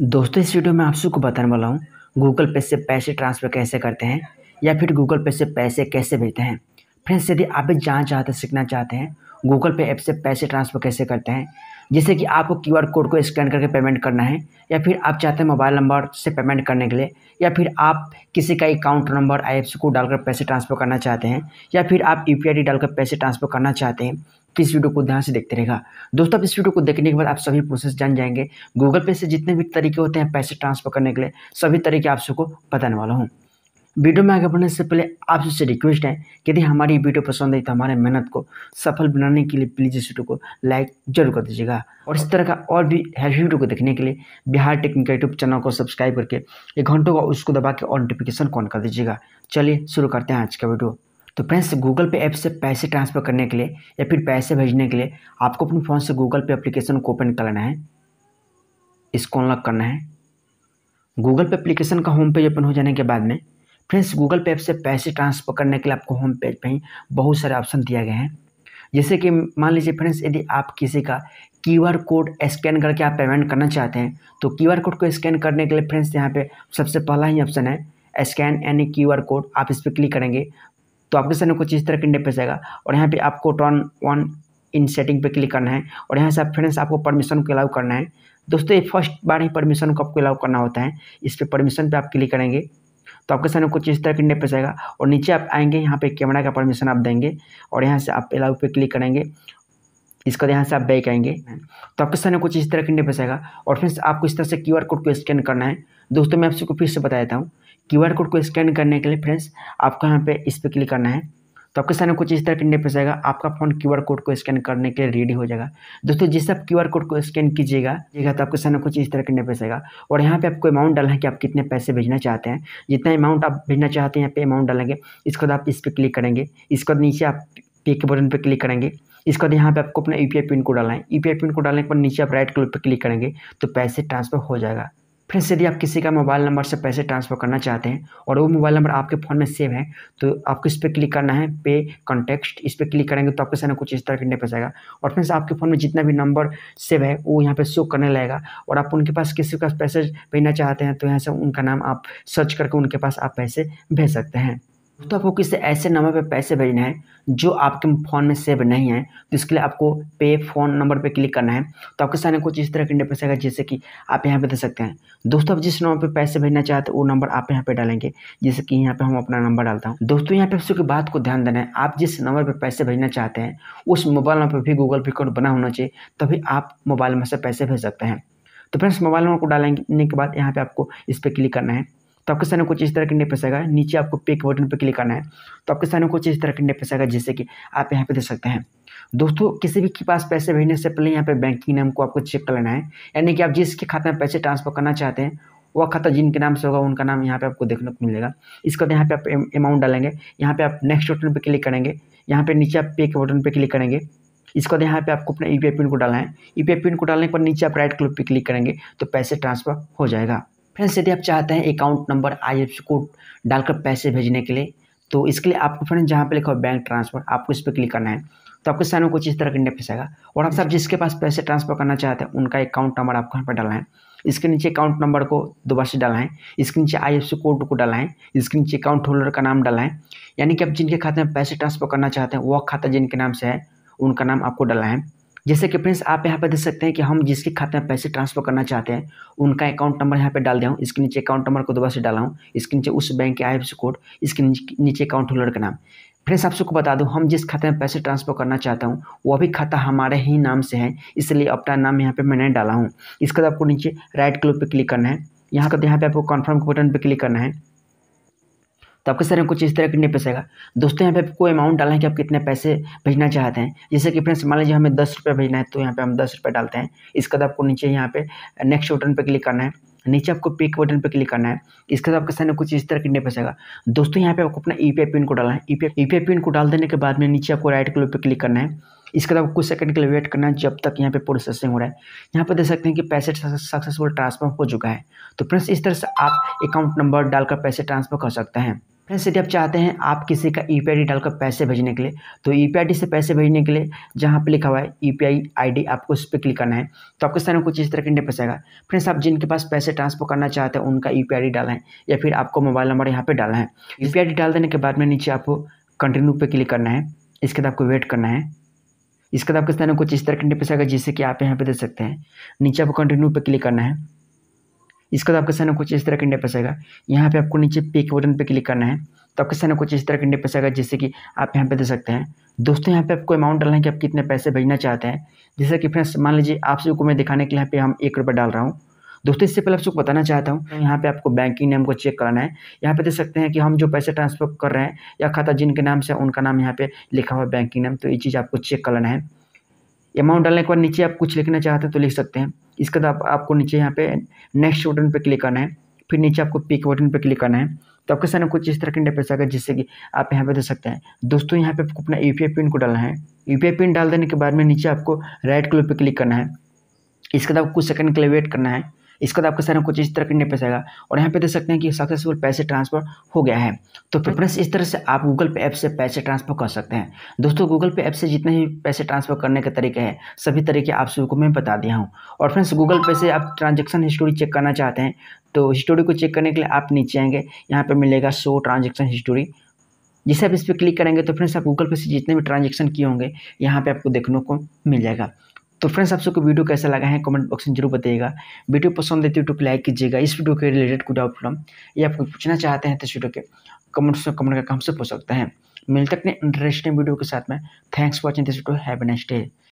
दोस्तों इस वीडियो में आप सबको बताने वाला हूँ गूगल पे से पैसे ट्रांसफ़र कैसे करते हैं या फिर गूगल पे से पैसे कैसे भेजते हैं फ्रेंड्स यदि आप भी जहाँ चाहते सीखना चाहते हैं गूगल पे ऐप से पैसे ट्रांसफ़र कैसे करते हैं जैसे कि आपको क्यू आर कोड को स्कैन करके पेमेंट करना है या फिर आप चाहते हैं मोबाइल नंबर से पेमेंट करने के लिए या फिर आप किसी का अकाउंट नंबर आई को डालकर पैसे ट्रांसफ़र करना चाहते हैं या फिर आप यू पी डालकर पैसे ट्रांसफ़र करना चाहते हैं तो इस वीडियो को ध्यान से देखते रहेगा दोस्तों आप इस वीडियो को देखने के बाद आप सभी प्रोसेस जान जाएंगे गूगल पे से जितने भी तरीके होते हैं पैसे ट्रांसफ़र करने के लिए सभी तरीके आप सबको बताने वाला हूँ वीडियो में आगे बढ़ने से पहले आप सबसे रिक्वेस्ट है यदि हमारी वीडियो पसंद आई तो हमारे मेहनत को सफल बनाने के लिए प्लीज़ इस वीडियो को लाइक जरूर कर दीजिएगा और इस तरह का और भी हेल्प वीडियो को देखने के लिए बिहार टेक्निकल यूट्यूब चैनल को सब्सक्राइब करके एक घंटों का उसको दबा के और नोटिफिकेशन ऑन कर दीजिएगा चलिए शुरू करते हैं आज का वीडियो तो फ्रेंड्स गूगल पे ऐप से पैसे ट्रांसफ़र करने के लिए या फिर पैसे भेजने के लिए आपको अपने फ़ोन से गूगल पे एप्लीकेशन को ओपन करना है इसको अनलॉक करना है गूगल पे एप्लीकेशन का होम पेज ओपन हो जाने के बाद में फ्रेंड्स गूगल पे ऐप से पैसे ट्रांसफ़र करने के लिए आपको होम पेज पर ही बहुत सारे ऑप्शन दिए गए हैं जैसे कि मान लीजिए फ्रेंड्स यदि आप किसी का क्यूआर कोड स्कैन करके आप पेमेंट करना चाहते हैं तो क्यूआर कोड को स्कैन करने के लिए फ्रेंड्स यहाँ पे सबसे पहला ही ऑप्शन है स्कैन यानी क्यूआर कोड आप इस पर क्लिक करेंगे तो आपके सामने कुछ इस तरह के इंटरफेस आएगा और यहाँ पे आपको टर्न ऑन इन सेटिंग पे क्लिक करना है और यहाँ से आप फ्रेंड्स आपको परमिशन को अलाउ करना है दोस्तों ये फर्स्ट बार ही परमिशन को आपको अलाउ करना होता है इस पर परमिशन पर आप क्लिक करेंगे तो आपके सामने कुछ इस तरह की इंटरफेस आएगा और नीचे आप आएंगे यहाँ पे कैमरा का परमिशन आप देंगे और यहाँ से आप अलाउ पे क्लिक करेंगे इसके बाद यहाँ से आप बैक आएंगे तो आपके सामने कुछ इस तरह की इंटरफेस आएगा और फ्रेंड्स आपको इस तरह से क्यू कोड को स्कैन करना है दोस्तों मैं आपसे फिर से बता देता हूँ क्यू कोड को स्कैन करने के लिए फ्रेंड्स आपको यहाँ पे इस पर क्लिक करना है तो आपके सामने कुछ इस तरह का इंटरफेस जाएगा आपका फोन आर कोड को स्कैन करने के लिए रेडी हो जाएगा दोस्तों जिससे आप आर कोड को स्कैन कीजिएगा ठीक तो आपके सामने कुछ इस तरह का इंटरफेस जाएगा और यहाँ पे आपको अमाउंट डालना है कि आप कितने पैसे भेजना चाहते हैं जितना अमाउंट आप भेजना चाहते हैं यहाँ पे अमाउंट डालेंगे इसके बाद आप इस पर क्लिक करेंगे इसके बाद नीचे आप पे के बटन पर क्लिक करेंगे इसके बाद यहाँ पे आपको अपना यू पिन को डालना है यू पिन को डालने के बाद नीचे आप राइट क्लिक पर क्लिक करेंगे तो पैसे ट्रांसफर हो जाएगा फ्रेंड्स यदि आप किसी का मोबाइल नंबर से पैसे ट्रांसफ़र करना चाहते हैं और वो मोबाइल नंबर आपके फ़ोन में सेव है तो आपको इस पर क्लिक करना है पे कॉन्टेक्स्ट इस पर क्लिक करेंगे तो आपके सामने कुछ इस तरह करने पर जाएगा और फ्रेंड्स आपके फ़ोन में जितना भी नंबर सेव है वो यहाँ पर शो करने लगेगा और आप उनके पास किसी का पैसे भेजना चाहते हैं तो यहाँ से उनका नाम आप सर्च करके उनके पास आप पैसे भेज सकते हैं तो आपको किसी ऐसे नंबर पर पैसे भेजना है जो आपके फ़ोन में सेव नहीं है तो इसके लिए आपको पे फ़ोन नंबर पर क्लिक करना है तो आपके सामने कुछ इस तरह के पैसे आएगा जैसे कि आप यहाँ पे दे सकते हैं दोस्तों आप जिस नंबर पर पैसे भेजना चाहते वो नंबर आप यहाँ पे डालेंगे जैसे कि यहाँ पे हम अपना नंबर डालता हूँ दोस्तों यहाँ पे उसकी बात को ध्यान देना है आप जिस नंबर पर पैसे भेजना चाहते हैं उस मोबाइल नंबर पर भी गूगल पे अकाउंट बना होना चाहिए तभी आप मोबाइल में से पैसे भेज सकते हैं तो फ्रेंड्स मोबाइल नंबर को डालने के बाद यहाँ पर आपको इस पर क्लिक करना है तो आपके सामने कुछ इस तरह करने पैसेगा नीचे आपको पे के बटन पर क्लिक करना है तो आपके सामने कुछ इस तरह करने पैसेगा जैसे कि आप यहाँ पे देख सकते हैं दोस्तों किसी भी के पास पैसे भेजने से पहले यहाँ पे बैंकिंग नाम को आपको चेक कर लेना है यानी कि आप जिसके खाते में पैसे ट्रांसफर करना चाहते हैं वह खाता जिनके नाम से होगा उनका नाम यहाँ पे आपको देखने को मिलेगा इसके बाद यहाँ पे आप अमाउंट डालेंगे यहाँ पे आप नेक्स्ट बटन पर क्लिक करेंगे यहाँ पे नीचे आप पे के बटन पर क्लिक करेंगे इसके बाद यहाँ पे आपको अपना यू e पिन को डालना है यू e पिन को डालने पर नीचे आप राइट क्लिक पे क्लिक करेंगे तो पैसे ट्रांसफर हो जाएगा फ्रेंड्स यदि आप चाहते हैं अकाउंट नंबर आई कोड डालकर पैसे भेजने के लिए तो इसके लिए आपको फ्रेंड जहाँ पे लिखा हो बैंक ट्रांसफर आपको इस पर क्लिक करना है तो आपके सामने कुछ इस तरह का इंटरफेस आएगा और आप सब जिसके पास पैसे ट्रांसफर करना चाहते हैं उनका अकाउंट नंबर आपको यहाँ पर डालना है इसके नीचे अकाउंट नंबर को दोबारा से डालना है इसके नीचे आई कोड को डालना है इसके नीचे अकाउंट होल्डर का नाम डालना है यानी कि आप जिनके खाते में पैसे ट्रांसफर करना चाहते हैं वह खाता जिनके नाम से है उनका नाम आपको डालना है जैसे कि फ्रेंड्स आप यहाँ पर देख सकते हैं कि हम जिसके खाते में पैसे ट्रांसफर करना चाहते हैं उनका अकाउंट नंबर यहाँ पे डाल दिया हूँ इसके नीचे अकाउंट नंबर को दोबारा से डाला हूँ इसके नीचे उस बैंक के आई कोड इसके नीचे अकाउंट होल्डर का नाम फ्रेंड्स आप सबको बता दूँ हम जिस खाते में पैसे ट्रांसफर करना चाहता हूँ वो भी खाता हमारे ही नाम से है इसलिए अपना नाम यहाँ मैं मैंने डाला हूँ इसके बाद आपको नीचे राइट क्लिक पर क्लिक करना है यहाँ का तो यहाँ पर आपको कन्फर्म बटन पर क्लिक करना है तो आपके सर कुछ इस तरह पैसे पैसेगा दोस्तों यहाँ पे आपको अमाउंट डालना है कि आप कितने पैसे भेजना चाहते हैं जैसे कि फ्रेंड्स मान लीजिए हमें दस रुपये भेजना है तो यहाँ पे हम दस रुपये डालते हैं इसके बाद आपको नीचे यहाँ पे नेक्स्ट बटन पर क्लिक करना है नीचे आपको पिक बटन पर क्लिक करना है इसके बाद आपके सामने कुछ इस तरह पैसे पैसेगा दोस्तों यहाँ पे आपको अपना ई e पिन को डालना है ई पी पिन को डाल देने के बाद में नीचे आपको राइट क्लिक पर क्लिक करना है इसके बाद कुछ सेकंड के लिए वेट करना है जब तक यहाँ पे प्रोसेसिंग हो रहा है यहाँ पे देख सकते हैं कि पैसे सक्सेसफुल ट्रांसफर हो चुका है तो फ्रेंड्स इस तरह से आप अकाउंट नंबर डालकर पैसे ट्रांसफर कर सकते हैं फ्रेंड्स यदि आप चाहते हैं आप किसी का यू e पी डालकर पैसे भेजने के लिए तो यू e पी से पैसे भेजने के लिए जहाँ पे लिखा हुआ है यू पी आई आपको उस पर क्लिक करना है तो आपके सामने कुछ इस तरह के इंटरफेस आएगा फ्रेंड्स आप जिनके पास पैसे ट्रांसफर करना चाहते हैं उनका यू e पी डालना है या फिर आपको मोबाइल नंबर यहाँ पर डालना है यू पी डाल देने के बाद में नीचे आपको कंटिन्यू पर क्लिक करना है इसके बाद आपको वेट करना है इसके बाद आपके सामने कुछ इस तरह के इंटरफेस आएगा जिससे कि आप यहाँ पर दे सकते हैं नीचे आपको कंटिन्यू पर क्लिक करना है इसका तो आपके सामने कुछ इस तरह का इंडेपेस आएगा यहाँ पे आपको नीचे पे के बटन पे क्लिक करना है तो आपके सामने कुछ इस तरह का इंडेपेस आएगा जैसे कि आप यहाँ पे दे सकते हैं दोस्तों यहाँ पे आपको अमाउंट डालना है कि आप कितने पैसे भेजना चाहते हैं जैसे कि फ्रेंड्स मान लीजिए आप सबको मैं दिखाने के लिए यहाँ पे हम एक रुपये डाल रहा हूँ दोस्तों इससे पहले आप सबको बताना चाहता हूँ तो यहाँ पे आपको बैंकिंग नेम को चेक कराना है यहाँ पे देख सकते हैं कि हम जो पैसे ट्रांसफर कर रहे हैं या खाता जिनके नाम से उनका नाम यहाँ पे लिखा हुआ है बैंकिंग नेम तो ये चीज़ आपको चेक करना है अमाउंट डालने के बाद नीचे आप कुछ लिखना चाहते हैं तो लिख सकते हैं इसके बाद आप, आपको नीचे यहाँ पे नेक्स्ट बटन पे क्लिक करना है फिर नीचे आपको पिक बटन पे क्लिक करना है तो आपके सामने कुछ इस तरह के इंटरफेस आएगा जिससे कि आप यहाँ पे दे सकते हैं दोस्तों यहाँ पे आपको अपना यू पिन को डालना है यू पिन डाल देने के बाद में नीचे आपको राइट क्लिक पे क्लिक करना है इसके बाद आपको कुछ सेकंड के लिए वेट करना है इसके बाद तो आपके सारे कुछ इस तरह करने पे जाएगा और यहाँ पे देख सकते हैं कि सक्सेसफुल पैसे ट्रांसफर हो गया है तो प्रेफरेंस हाँ। इस तरह से आप गूगल पे ऐप से पैसे ट्रांसफर कर सकते हैं दोस्तों गूगल पे ऐप से जितने भी पैसे ट्रांसफर करने के तरीके हैं सभी तरीके आप सबको मैं बता दिया हूँ और फ्रेंड्स गूगल पे से आप ट्रांजेक्शन हिस्टोरी चेक करना चाहते हैं तो हिस्टोरी को चेक करने के लिए आप नीचे आएंगे यहाँ पर मिलेगा शो ट्रांजेक्शन हिस्टोरी जैसे आप इस पर क्लिक करेंगे तो फ्रेंड्स आप गूगल पे से जितने भी ट्रांजेक्शन किए होंगे यहाँ पे आपको देखने को मिल जाएगा तो फ्रेंड्स आप सबको वीडियो कैसा लगा है कमेंट बॉक्स में जरूर बताइएगा वीडियो पसंद आती है तो लाइक कीजिएगा इस वीडियो के रिलेटेड कोई डाउट प्रॉब्लम या आप कुछ पूछना चाहते हैं तो इस वीडियो के कमेंट्स में कमेंट करके हमसे पूछ सकते हैं मिलते अपने इंटरेस्टिंग वीडियो के साथ में thanks for watching this video have next day